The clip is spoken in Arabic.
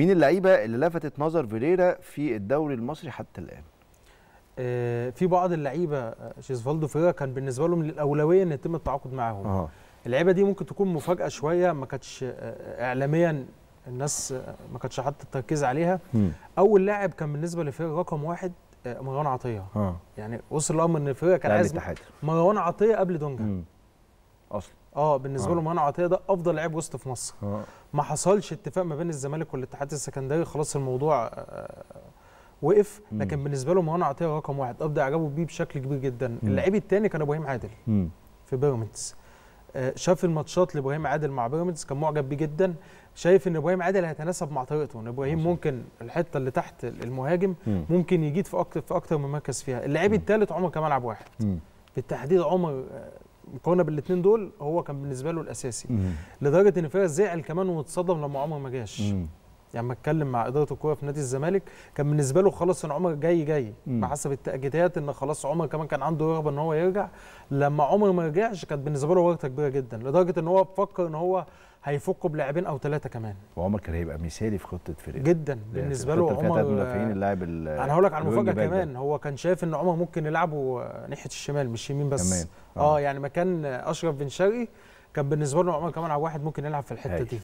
مين اللعيبه اللي لفتت نظر فيريرا في الدوري المصري حتى الان آه، في بعض اللعيبه آه، شيزفالدو فيريرا كان بالنسبه لهم الاولويه ان يتم التعاقد معاهم آه. اللعيبه دي ممكن تكون مفاجاه شويه ما كانتش آه، اعلاميا الناس ما كانتش حاطه التركيز عليها م. اول لاعب كان بالنسبه لفيريرا رقم واحد مروان عطيه آه. يعني وصل الامر ان فيريرا كان عايز مروان عطيه قبل دونجا اصلا اه بالنسبه آه. له مهنا عطيه ده افضل لاعب وسط في مصر آه. ما حصلش اتفاق ما بين الزمالك والاتحاد السكندري خلاص الموضوع آه وقف لكن مم. بالنسبه له مهنا عطيه رقم واحد ابدا اعجابه بيه بشكل كبير جدا اللعيب الثاني كان ابراهيم عادل مم. في بيراميدز آه شاف الماتشات لابراهيم عادل مع بيراميدز كان معجب بيه جدا شايف ان ابراهيم عادل هيتناسب مع طريقته ان ابراهيم ممكن الحته اللي تحت المهاجم مم. ممكن يجيد في اكتر في اكتر من مركز فيها اللاعب الثالث عمر لعب واحد مم. بالتحديد عمر آه، مقارنه بالاثنين دول هو كان بالنسبه له الاساسي مم. لدرجه ان فارس زعل كمان واتصدم لما عمر ما جاش يعني لما اتكلم مع اداره الكوره في نادي الزمالك كان بالنسبه له خلاص ان عمر جاي جاي بحسب التاكيدات ان خلاص عمر كمان كان عنده رغبه ان هو يرجع لما عمر ما رجعش كانت بالنسبه له ورطه كبيره جدا لدرجه ان هو فكر ان هو هيفكوا بلاعبين او ثلاثه كمان وعمر كان هيبقى مثالي في خطه فريق جدا بالنسبه له عمر المدافعين اللاعب انا هقول لك على المفاجاه كمان هو كان شايف ان عمر ممكن يلعبه ناحيه الشمال مش يمين بس كمان. آه. اه يعني مكان اشرف بن شرقي كان بالنسبه له عمر كمان على واحد ممكن يلعب في الحته هاي. دي